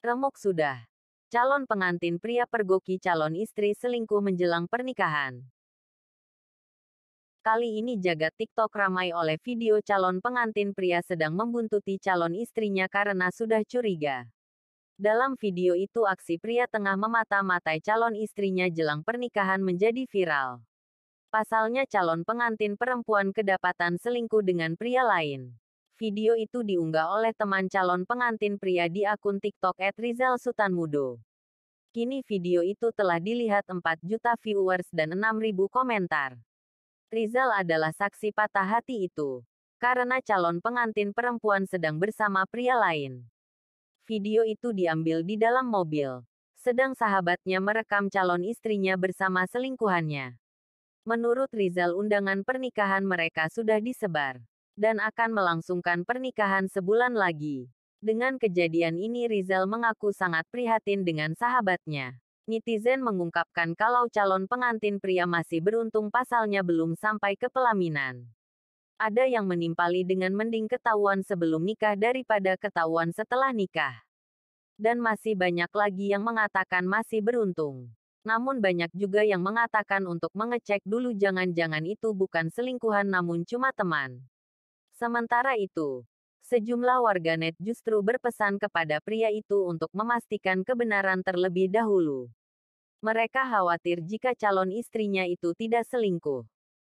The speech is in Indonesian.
Remuk sudah. Calon pengantin pria pergoki calon istri selingkuh menjelang pernikahan. Kali ini jaga TikTok ramai oleh video calon pengantin pria sedang membuntuti calon istrinya karena sudah curiga. Dalam video itu aksi pria tengah memata-matai calon istrinya jelang pernikahan menjadi viral. Pasalnya calon pengantin perempuan kedapatan selingkuh dengan pria lain. Video itu diunggah oleh teman calon pengantin pria di akun TikTok Rizal Mudo. Kini video itu telah dilihat 4 juta viewers dan ribu komentar. Rizal adalah saksi patah hati itu. Karena calon pengantin perempuan sedang bersama pria lain. Video itu diambil di dalam mobil. Sedang sahabatnya merekam calon istrinya bersama selingkuhannya. Menurut Rizal undangan pernikahan mereka sudah disebar dan akan melangsungkan pernikahan sebulan lagi. Dengan kejadian ini Rizal mengaku sangat prihatin dengan sahabatnya. Netizen mengungkapkan kalau calon pengantin pria masih beruntung pasalnya belum sampai ke pelaminan. Ada yang menimpali dengan mending ketahuan sebelum nikah daripada ketahuan setelah nikah. Dan masih banyak lagi yang mengatakan masih beruntung. Namun banyak juga yang mengatakan untuk mengecek dulu jangan-jangan itu bukan selingkuhan namun cuma teman. Sementara itu, sejumlah warganet justru berpesan kepada pria itu untuk memastikan kebenaran terlebih dahulu. Mereka khawatir jika calon istrinya itu tidak selingkuh.